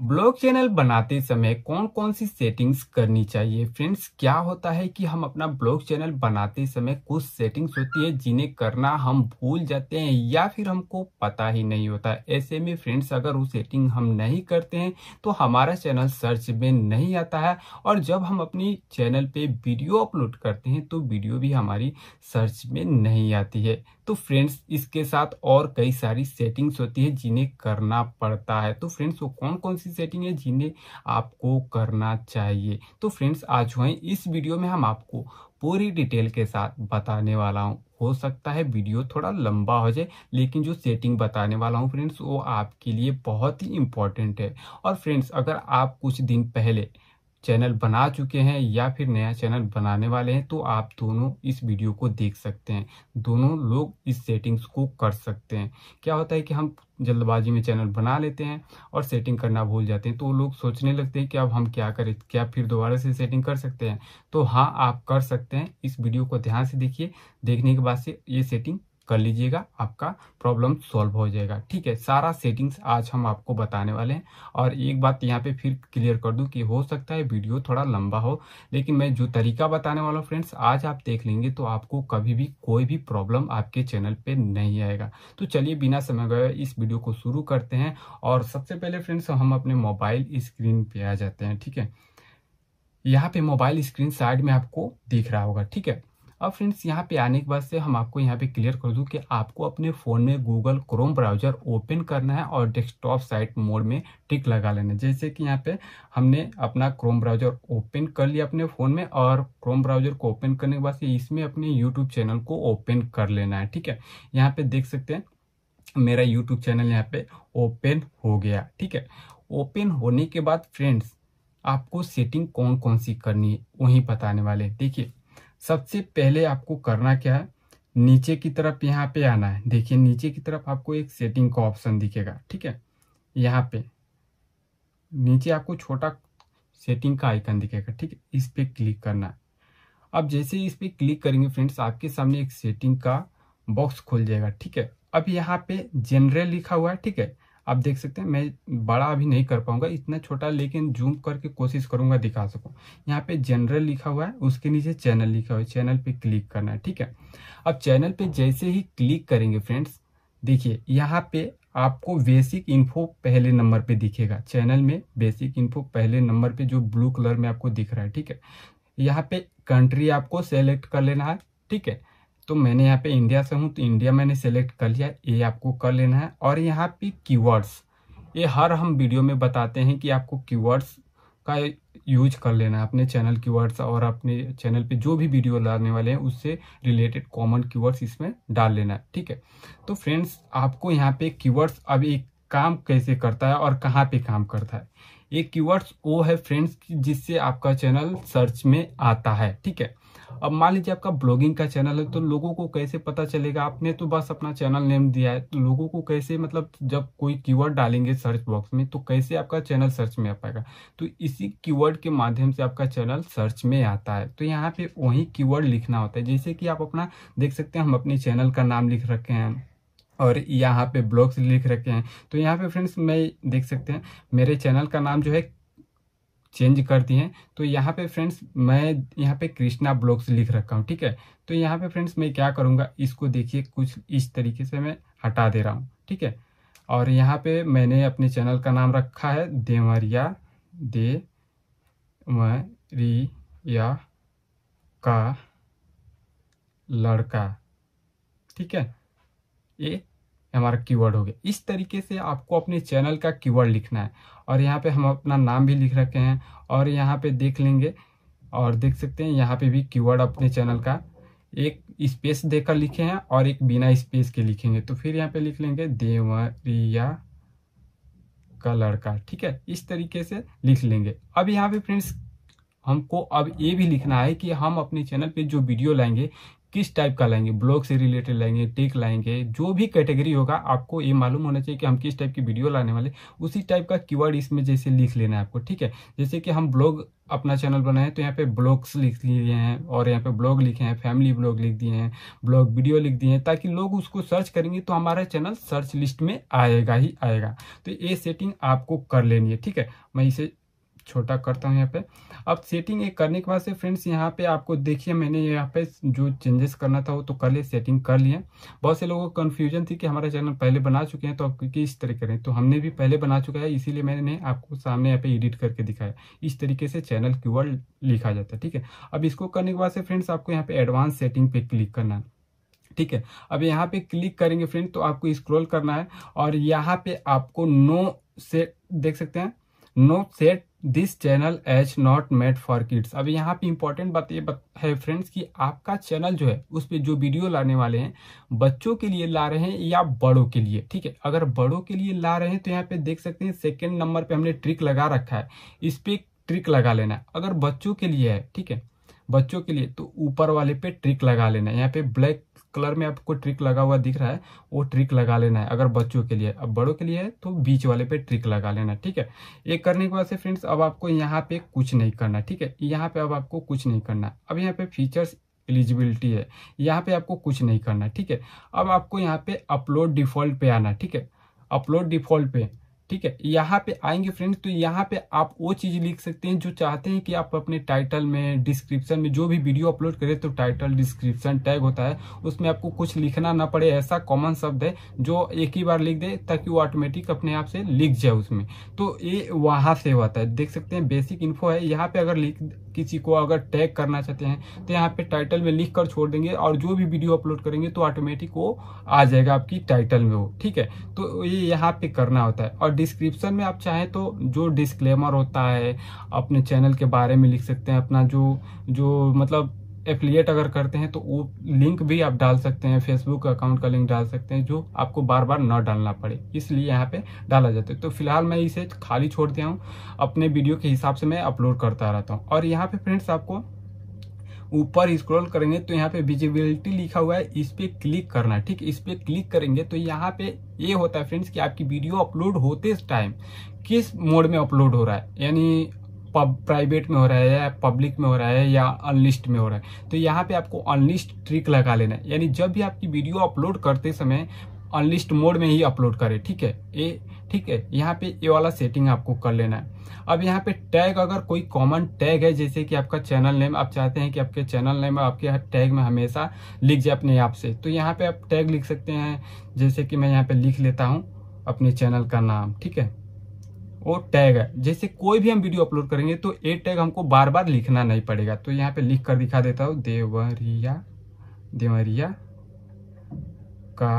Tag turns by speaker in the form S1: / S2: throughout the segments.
S1: blog channel बनाते समय कौन कौन सी सेटिंग्स करनी चाहिए फ्रेंड्स क्या होता है कि हम अपना ब्लॉग चैनल बनाते समय कुछ सेटिंग्स होती है जिन्हें करना हम भूल जाते हैं या फिर हमको पता ही नहीं होता ऐसे में फ्रेंड्स अगर वो सेटिंग हम नहीं करते हैं तो हमारा चैनल सर्च में नहीं आता है और जब हम अपनी चैनल पे वीडियो अपलोड करते हैं तो वीडियो भी हमारी सर्च में नहीं आती है तो फ्रेंड्स इसके साथ और कई सारी सेटिंग्स होती है जिन्हें करना पड़ता है तो फ्रेंड्स वो कौन कौन सी सेटिंग है जिन्हें आपको करना चाहिए तो फ्रेंड्स आज हुए इस वीडियो में हम आपको पूरी डिटेल के साथ बताने वाला हूँ हो सकता है वीडियो थोड़ा लंबा हो जाए लेकिन जो सेटिंग बताने वाला हूँ फ्रेंड्स वो आपके लिए बहुत ही इम्पोर्टेंट है और फ्रेंड्स अगर आप कुछ दिन पहले चैनल बना चुके हैं या फिर नया चैनल बनाने वाले हैं तो आप दोनों इस वीडियो को देख सकते हैं दोनों लोग इस सेटिंग्स को कर सकते हैं क्या होता है कि हम जल्दबाजी में चैनल बना लेते हैं और सेटिंग करना भूल जाते हैं तो लोग सोचने लगते हैं कि अब हम क्या करें क्या फिर दोबारा से सेटिंग कर सकते हैं तो हाँ आप कर सकते हैं इस वीडियो को ध्यान से देखिए देखने के बाद से ये सेटिंग कर लीजिएगा आपका प्रॉब्लम सॉल्व हो जाएगा ठीक है सारा सेटिंग्स आज हम आपको बताने वाले हैं और एक बात यहाँ पे फिर क्लियर कर दूं कि हो सकता है वीडियो थोड़ा लंबा हो लेकिन मैं जो तरीका बताने वाला हूँ फ्रेंड्स आज आप देख लेंगे तो आपको कभी भी कोई भी प्रॉब्लम आपके चैनल पर नहीं आएगा तो चलिए बिना समय गए इस वीडियो को शुरू करते हैं और सबसे पहले फ्रेंड्स हम अपने मोबाइल स्क्रीन पर आ जाते हैं ठीक है यहाँ पे मोबाइल स्क्रीन साइड में आपको दिख रहा होगा ठीक है अब फ्रेंड्स यहाँ पे आने के बाद से हम आपको यहाँ पे क्लियर कर दूँ कि आपको अपने फ़ोन में गूगल क्रोम ब्राउजर ओपन करना है और डेस्कटॉप साइट मोड में टिक लगा लेना है जैसे कि यहाँ पे हमने अपना क्रोम ब्राउजर ओपन कर लिया अपने फ़ोन में और क्रोम ब्राउजर को ओपन करने के बाद से इसमें अपने यूट्यूब चैनल को ओपन कर लेना है ठीक है यहाँ पे देख सकते हैं मेरा यूट्यूब चैनल यहाँ पे ओपन हो गया ठीक है ओपन होने के बाद फ्रेंड्स आपको सेटिंग कौन कौन सी करनी है वहीं बताने वाले देखिए सबसे पहले आपको करना क्या है नीचे की तरफ यहाँ पे आना है देखिए नीचे की तरफ आपको एक सेटिंग का ऑप्शन दिखेगा ठीक है यहाँ पे नीचे आपको छोटा सेटिंग का आइकन दिखेगा ठीक है इस पर क्लिक करना है अब जैसे इस पर क्लिक करेंगे फ्रेंड्स आपके सामने एक सेटिंग का बॉक्स खुल जाएगा ठीक है अब यहाँ पे जनरल लिखा हुआ है ठीक है आप देख सकते हैं मैं बड़ा अभी नहीं कर पाऊंगा इतना छोटा लेकिन जूम करके कोशिश करूंगा दिखा सकूं यहाँ पे जनरल लिखा हुआ है उसके नीचे चैनल लिखा हुआ है चैनल पे क्लिक करना है ठीक है अब चैनल पे जैसे ही क्लिक करेंगे फ्रेंड्स देखिए यहाँ पे आपको बेसिक इन्फो पहले नंबर पे दिखेगा चैनल में बेसिक इन्फो पहले नंबर पे जो ब्लू कलर में आपको दिख रहा है ठीक है यहाँ पे कंट्री आपको सेलेक्ट कर लेना है ठीक है तो मैंने यहाँ पे इंडिया से हूँ तो इंडिया मैंने सेलेक्ट कर लिया ये आपको कर लेना है और यहाँ पे कीवर्ड्स ये हर हम वीडियो में बताते हैं कि आपको कीवर्ड्स का यूज कर लेना है अपने चैनल कीवर्ड्स और अपने चैनल पे जो भी वीडियो लाने वाले हैं उससे रिलेटेड कॉमन कीवर्ड्स इसमें डाल लेना है ठीक है तो फ्रेंड्स आपको यहाँ पे कीवर्ड्स अब एक काम कैसे करता है और कहाँ पे काम करता है एक कीवर्ड्स वो है फ्रेंड्स जिससे आपका चैनल सर्च में आता है ठीक है अब मान लीजिए आपका ब्लॉगिंग का चैनल है तो लोगों को कैसे पता चलेगा आपने तो बस अपना चैनल नेम दिया है तो लोगों को कैसे मतलब जब कोई कीवर्ड डालेंगे सर्च बॉक्स में तो कैसे आपका चैनल सर्च में आ पाएगा तो इसी कीवर्ड के माध्यम से आपका चैनल सर्च में आता है तो यहाँ पे वही कीवर्ड लिखना होता है जैसे कि आप अपना देख सकते हैं हम अपने चैनल का नाम लिख रखे हैं और यहाँ पे ब्लॉग्स लिख रखे हैं तो यहाँ पे फ्रेंड्स मैं देख सकते हैं मेरे चैनल का नाम जो है चेंज कर दिए हैं तो यहाँ पे फ्रेंड्स मैं यहाँ पे कृष्णा ब्लॉक्स लिख रखा हूँ ठीक है तो यहाँ पे फ्रेंड्स मैं क्या करूँगा इसको देखिए कुछ इस तरीके से मैं हटा दे रहा हूँ ठीक है और यहाँ पे मैंने अपने चैनल का नाम रखा है देवरिया दे मरिया का लड़का ठीक है ये हमारा कीवर्ड हो गया इस तरीके से आपको अपने चैनल का कीवर्ड लिखना है और यहाँ पे हम अपना नाम भी लिख रखे हैं और यहाँ पे देख लेंगे और देख सकते हैं यहाँ पे भी कीवर्ड अपने चैनल का एक स्पेस देकर लिखे हैं और एक बिना स्पेस के लिखेंगे तो फिर यहाँ पे लिख लेंगे देवरिया का लड़का ठीक है इस तरीके से लिख लेंगे अब यहाँ पे फ्रेंड्स हमको अब ये भी लिखना है कि हम अपने चैनल पे जो वीडियो लाएंगे किस टाइप का लाएंगे ब्लॉग से रिलेटेड लाएंगे टेक लाएंगे जो भी कैटेगरी होगा आपको ये मालूम होना चाहिए कि हम किस टाइप की वीडियो लाने वाले उसी टाइप का कीवर्ड इसमें जैसे लिख लेना है आपको ठीक है जैसे कि हम ब्लॉग अपना चैनल बनाए तो यहाँ पे ब्लॉग्स लिख लिए हैं और यहाँ पे ब्लॉग लिखे हैं फैमिली ब्लॉग लिख दिए हैं ब्लॉग वीडियो लिख दिए हैं ताकि लोग उसको सर्च करेंगे तो हमारा चैनल सर्च लिस्ट में आएगा ही आएगा तो ये सेटिंग आपको कर लेनी है ठीक है मैं इसे छोटा करता हूँ यहाँ पे अब सेटिंग एक करने के बाद से फ्रेंड्स यहाँ पे आपको देखिए मैंने यहाँ पे जो चेंजेस करना था वो तो कर लिए सेटिंग कर लिए बहुत से लोगों को कन्फ्यूजन थी कि हमारा चैनल पहले बना चुके हैं तो आप किस तरह करें तो हमने भी पहले बना चुका है इसीलिए मैंने आपको सामने यहाँ पे एडिट करके दिखाया इस तरीके से चैनल कीवर्ड लिखा जाता है ठीक है अब इसको करने के बाद से फ्रेंड्स आपको यहाँ पे एडवांस सेटिंग पे क्लिक करना है ठीक है अब यहाँ पे क्लिक करेंगे फ्रेंड तो आपको स्क्रॉल करना है और यहाँ पे आपको नो सेट देख सकते हैं no set this channel as not made for kids अब यहाँ पे इम्पोर्टेंट बात ये है फ्रेंड्स कि आपका चैनल जो है उस पर जो वीडियो लाने वाले हैं बच्चों के लिए ला रहे हैं या बड़ों के लिए ठीक है अगर बड़ों के लिए ला रहे हैं तो यहाँ पे देख सकते हैं सेकेंड नंबर पे हमने ट्रिक लगा रखा है इस पर ट्रिक लगा लेना अगर बच्चों के लिए है ठीक है बच्चों के लिए तो ऊपर वाले पे ट्रिक लगा लेना है यहाँ पे ब्लैक कलर में आपको ट्रिक लगा हुआ दिख रहा है वो ट्रिक लगा लेना है अगर बच्चों के लिए अब बड़ों के लिए है तो बीच वाले पे ट्रिक लगा लेना ठीक है एक करने के बाद से फ्रेंड्स अब आपको यहाँ पे कुछ नहीं करना ठीक है यहाँ पे अब आपको कुछ नहीं करना अब यहाँ पे फीचर्स एलिजिबिलिटी है यहाँ पे आपको कुछ नहीं करना ठीक है अब आपको यहाँ पे अपलोड डिफॉल्ट पे आना ठीक है अपलोड डिफॉल्ट पे ठीक है यहाँ पे आएंगे फ्रेंड्स तो यहाँ पे आप वो चीज लिख सकते हैं जो चाहते हैं कि आप अपने टाइटल में डिस्क्रिप्शन में जो भी वीडियो अपलोड करें तो टाइटल डिस्क्रिप्शन टैग होता है उसमें आपको कुछ लिखना ना पड़े ऐसा कॉमन शब्द है जो एक ही बार लिख दे ताकि वो ऑटोमेटिक अपने आप से लिख जाए उसमें तो ये वहां से होता है देख सकते हैं बेसिक इन्फो है यहाँ पे अगर लिख किसी को अगर टैग करना चाहते हैं तो यहाँ पे टाइटल में लिख कर छोड़ देंगे और जो भी वीडियो अपलोड करेंगे तो ऑटोमेटिक वो आ जाएगा आपकी टाइटल में वो ठीक है तो ये यहाँ पे करना होता है और डिस्क्रिप्शन में आप चाहें तो जो डिस्क्लेमर होता है अपने चैनल के बारे में लिख सकते हैं अपना जो जो मतलब एफिलिएट अगर करते हैं तो वो लिंक भी आप डाल सकते हैं फेसबुक अकाउंट का लिंक डाल सकते हैं जो आपको बार बार ना डालना पड़े इसलिए यहाँ पे डाला जाता है तो फिलहाल मैं इसे खाली छोड़ दिया हूँ अपने वीडियो के हिसाब से मैं अपलोड करता रहता हूँ और यहाँ पे फ्रेंड्स आपको ऊपर स्क्रॉल करेंगे तो यहाँ पे विजिबिलिटी लिखा हुआ है इस पे क्लिक करना ठीक इस पे क्लिक करेंगे तो यहाँ पे ये यह होता है फ्रेंड्स कि आपकी वीडियो अपलोड होते टाइम किस मोड में अपलोड हो रहा है यानी प्राइवेट में हो रहा है या पब्लिक में हो रहा है या अनलिस्ट में हो रहा है तो यहाँ पे आपको अनलिस्ट ट्रिक लगा लेना है यानी जब भी आपकी वीडियो अपलोड करते समय अनलिस्ट मोड में ही अपलोड करें ठीक है ये ठीक है यहाँ पे ये वाला सेटिंग आपको कर लेना है अब यहाँ पे टैग अगर कोई कॉमन टैग है जैसे कि आपका चैनल नेम आप चाहते हैं कि आपके चैनल नेम आपके टैग में हमेशा लिख जाए अपने आप से तो यहाँ पे आप टैग लिख सकते हैं जैसे कि मैं यहाँ पे लिख लेता हूँ अपने चैनल का नाम ठीक है वो टैग है जैसे कोई भी हम वीडियो अपलोड करेंगे तो ये टैग हमको बार बार लिखना नहीं पड़ेगा तो यहाँ पे लिख कर दिखा देता हूँ देवरिया देवरिया का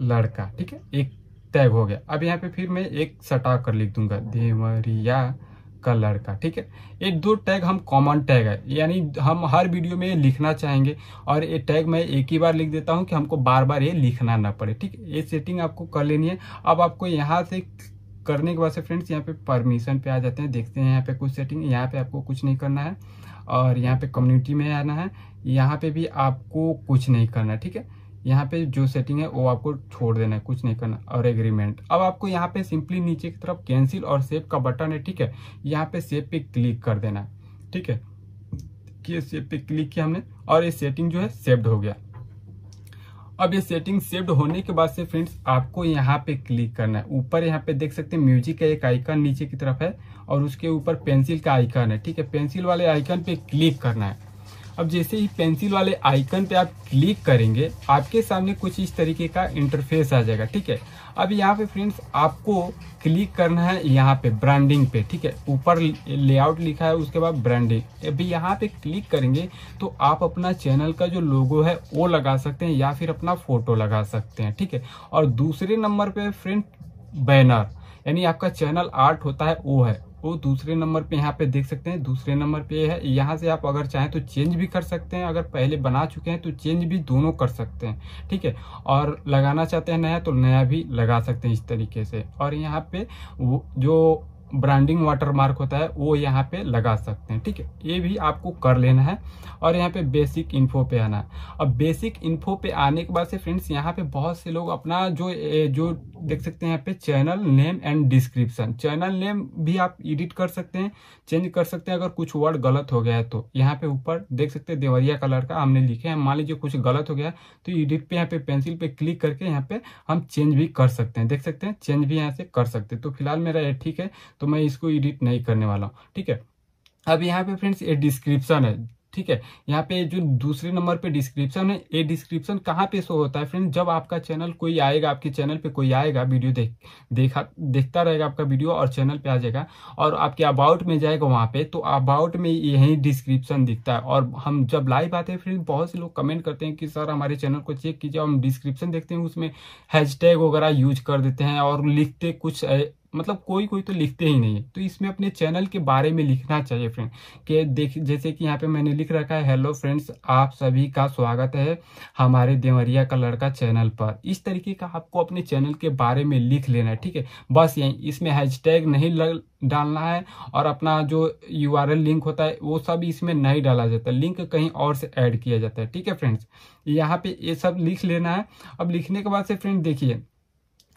S1: लड़का ठीक है एक टैग हो गया अब यहाँ पे फिर मैं एक सटा कर लिख दूंगा देवरिया का लड़का ठीक है ये दो टैग हम कॉमन टैग है यानी हम हर वीडियो में ये लिखना चाहेंगे और ये टैग मैं एक ही बार लिख देता हूँ कि हमको बार बार ये लिखना ना पड़े ठीक है ये सेटिंग आपको कर लेनी है अब आपको यहाँ से करने के बाद से फ्रेंड्स यहाँ पे परमिशन पे आ जाते हैं देखते हैं यहाँ पे कुछ सेटिंग यहाँ पे आपको कुछ नहीं करना है और यहाँ पे कम्युनिटी में आना है यहाँ पे भी आपको कुछ नहीं करना है ठीक है यहाँ पे जो सेटिंग है वो आपको छोड़ देना है कुछ नहीं करना और एग्रीमेंट अब आपको यहाँ पे सिंपली नीचे की तरफ कैंसिल और सेव का बटन है ठीक है यहाँ पे सेव पे क्लिक कर देना है ठीक है किए सेव पे क्लिक किया हमने और ये सेटिंग जो है सेव्ड हो गया अब ये सेटिंग सेव्ड होने के बाद से फ्रेंड्स आपको यहाँ पे क्लिक करना है ऊपर यहाँ पे देख सकते हैं म्यूजिक का एक आइकन नीचे की तरफ है और उसके ऊपर पेंसिल का आइकन है ठीक है पेंसिल वाले आइकन पे क्लिक करना है अब जैसे ही पेंसिल वाले आइकन पे आप क्लिक करेंगे आपके सामने कुछ इस तरीके का इंटरफेस आ जाएगा ठीक है अब यहाँ पे फ्रेंड्स आपको क्लिक करना है यहाँ पे ब्रांडिंग पे ठीक है ऊपर लेआउट लिखा है उसके बाद ब्रांडिंग अभी यहाँ पे क्लिक करेंगे तो आप अपना चैनल का जो लोगो है वो लगा सकते हैं या फिर अपना फोटो लगा सकते हैं ठीक है और दूसरे नंबर पे फ्रेंड बैनर यानी आपका चैनल आर्ट होता है वो है वो दूसरे नंबर पे यहाँ पे देख सकते हैं दूसरे नंबर पे है यहाँ से आप अगर चाहें तो चेंज भी कर सकते हैं अगर पहले बना चुके हैं तो चेंज भी दोनों कर सकते हैं ठीक है और लगाना चाहते हैं नया तो नया भी लगा सकते हैं इस तरीके से और यहाँ पे वो जो ब्रांडिंग वाटर मार्क होता है वो यहाँ पे लगा सकते हैं ठीक है ये भी आपको कर लेना है और यहाँ पे बेसिक इन्फो पे आना है अब बेसिक इन्फो पे आने के बाद से फ्रेंड्स यहाँ पे बहुत से लोग अपना जो जो देख सकते हैं यहाँ पे channel name and description channel name भी आप एडिट कर सकते हैं चेंज कर सकते हैं अगर कुछ वर्ड गलत हो गया है तो यहाँ पे ऊपर देख सकते हैं देवरिया कलर का हमने लिखे हैं मान लीजिए कुछ गलत हो गया तो एडिट पे यहाँ पे पेंसिल पे क्लिक करके यहाँ पे हम चेंज भी कर सकते हैं देख सकते हैं चेंज भी यहाँ से कर सकते हैं तो फिलहाल मेरा ये ठीक है तो मैं इसको एडिट नहीं करने वाला हूँ ठीक है अब यहाँ पे फ्रेंड्स ये डिस्क्रिप्शन है ठीक है यहाँ पे जो दूसरे नंबर पे डिस्क्रिप्शन है ये डिस्क्रिप्शन कहाँ पे शो होता है फ्रेंड जब आपका चैनल कोई आएगा आपके चैनल पे कोई आएगा वीडियो देख देखा देखता रहेगा आपका वीडियो और चैनल पे आ जाएगा और आपके अबाउट में जाएगा वहाँ पे तो अबाउट में यही डिस्क्रिप्शन दिखता है और हम जब लाइव आते हैं फ्रेंड बहुत से लोग कमेंट करते हैं कि सर हमारे चैनल को चेक कीजिए हम डिस्क्रिप्शन देखते हैं उसमें हैश वगैरह यूज कर देते हैं और लिखते कुछ मतलब कोई कोई तो लिखते ही नहीं है तो इसमें अपने चैनल के बारे में लिखना चाहिए फ्रेंड कि देख जैसे कि यहाँ पे मैंने लिख रखा है हेलो फ्रेंड्स आप सभी का स्वागत है हमारे देवरिया का लड़का चैनल पर इस तरीके का आपको अपने चैनल के बारे में लिख लेना है ठीक है बस यही इसमें हैशटैग नहीं लग डालना है और अपना जो यू लिंक होता है वो सब इसमें नहीं डाला जाता लिंक कहीं और से ऐड किया जाता है ठीक है फ्रेंड्स यहाँ पे ये सब लिख लेना है अब लिखने के बाद से फ्रेंड देखिए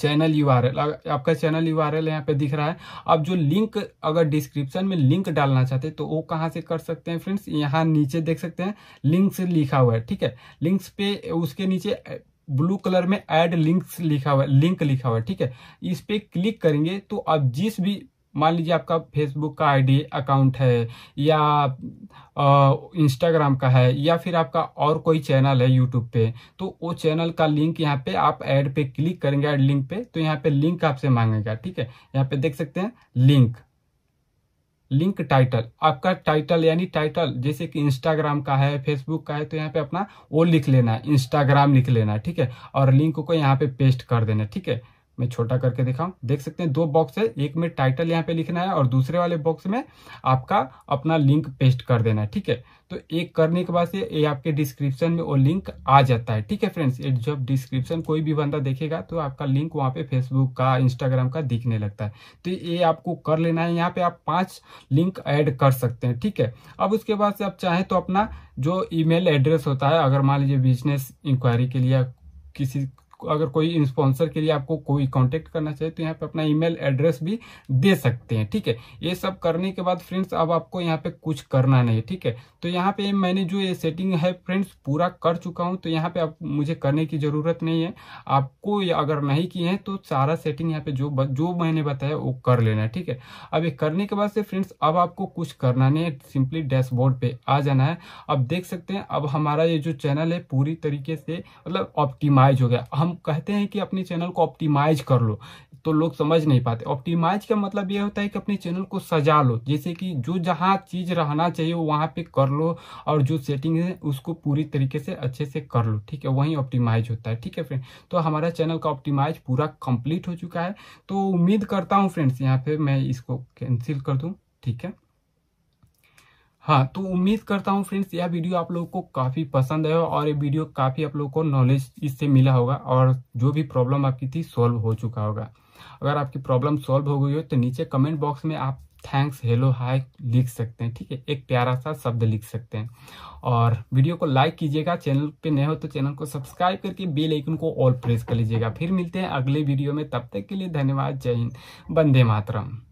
S1: चैनल यू आपका चैनल यू आर यहाँ पे दिख रहा है अब जो लिंक अगर डिस्क्रिप्शन में लिंक डालना चाहते हैं तो वो कहाँ से कर सकते हैं फ्रेंड्स यहाँ नीचे देख सकते हैं लिंक्स लिखा हुआ है ठीक है लिंक्स पे उसके नीचे ब्लू कलर में ऐड लिंक्स लिखा हुआ है लिंक लिखा हुआ है ठीक है इस पे क्लिक करेंगे तो अब जिस भी मान लीजिए आपका फेसबुक का आईडी अकाउंट है या इंस्टाग्राम का है या फिर आपका और कोई चैनल है यूट्यूब पे तो वो चैनल का लिंक यहाँ पे आप ऐड पे क्लिक करेंगे ऐड लिंक पे तो यहाँ पे लिंक आपसे मांगेगा ठीक है यहाँ पे देख सकते हैं लिंक लिंक टाइटल आपका टाइटल यानी टाइटल जैसे कि इंस्टाग्राम का है फेसबुक का है तो यहाँ पे अपना वो लिख लेना है इंस्टाग्राम लिख लेना है ठीक है और लिंक को यहाँ पे पेस्ट कर देना ठीक है मैं छोटा करके दिखाऊं देख सकते हैं दो बॉक्स है एक में टाइटल यहाँ पे लिखना है और दूसरे वाले बॉक्स में आपका अपना लिंक पेस्ट कर देना है ठीक है तो एक करने के बाद से ये आपके डिस्क्रिप्शन में वो लिंक आ जाता है ठीक है फ्रेंड्स ये जब डिस्क्रिप्शन कोई भी बंदा देखेगा तो आपका लिंक वहाँ पे फेसबुक का इंस्टाग्राम का दिखने लगता है तो ये आपको कर लेना है यहाँ पे आप पांच लिंक ऐड कर सकते हैं ठीक है अब उसके बाद से आप चाहें तो अपना जो ईमेल एड्रेस होता है अगर मान लीजिए बिजनेस इंक्वायरी के लिए किसी अगर कोई स्पॉन्सर के लिए आपको कोई कांटेक्ट करना चाहिए तो यहाँ पे अपना ईमेल एड्रेस भी दे सकते हैं ठीक है ये सब करने के बाद फ्रेंड्स अब आपको यहाँ पे कुछ करना नहीं ठीक है तो यहाँ पे मैंने जो ये सेटिंग है फ्रेंड्स पूरा कर चुका हूँ तो यहाँ पे आप मुझे करने की जरूरत नहीं है आपको अगर नहीं किए हैं तो सारा सेटिंग यहाँ पे जो जो मैंने बताया वो कर लेना है ठीक है अब ये करने के बाद से फ्रेंड्स अब आपको कुछ करना नहीं है सिंपली डैशबोर्ड पे आ जाना है अब देख सकते हैं अब हमारा ये जो चैनल है पूरी तरीके से मतलब ऑप्टिमाइज हो गया हम कहते हैं कि अपने चैनल को ऑप्टिमाइज कर लो तो लोग समझ नहीं पाते ऑप्टिमाइज का मतलब यह होता है कि अपने चैनल को सजा लो जैसे कि जो जहां चीज़ रहना चाहिए वहां पे कर लो और जो सेटिंग है उसको पूरी तरीके से अच्छे से कर लो ठीक है वहीं ऑप्टिमाइज होता है ठीक है फ्रेंड तो हमारा चैनल का ऑप्टिमाइज पूरा कंप्लीट हो चुका है तो उम्मीद करता हूँ फ्रेंड्स यहाँ पे मैं इसको कैंसिल कर दू ठीक है हाँ तो उम्मीद करता हूँ फ्रेंड्स यह वीडियो आप लोगों को काफ़ी पसंद है और ये वीडियो काफ़ी आप लोगों को नॉलेज इससे मिला होगा और जो भी प्रॉब्लम आपकी थी सॉल्व हो चुका होगा अगर आपकी प्रॉब्लम सॉल्व हो गई हो तो नीचे कमेंट बॉक्स में आप थैंक्स हेलो हाय लिख सकते हैं ठीक है एक प्यारा सा शब्द लिख सकते हैं और वीडियो को लाइक कीजिएगा चैनल पे नए हो तो चैनल को सब्सक्राइब करके बेल आइकन को ऑल प्रेस कर लीजिएगा फिर मिलते हैं अगले वीडियो में तब तक के लिए धन्यवाद जय हिंद वंदे मातरम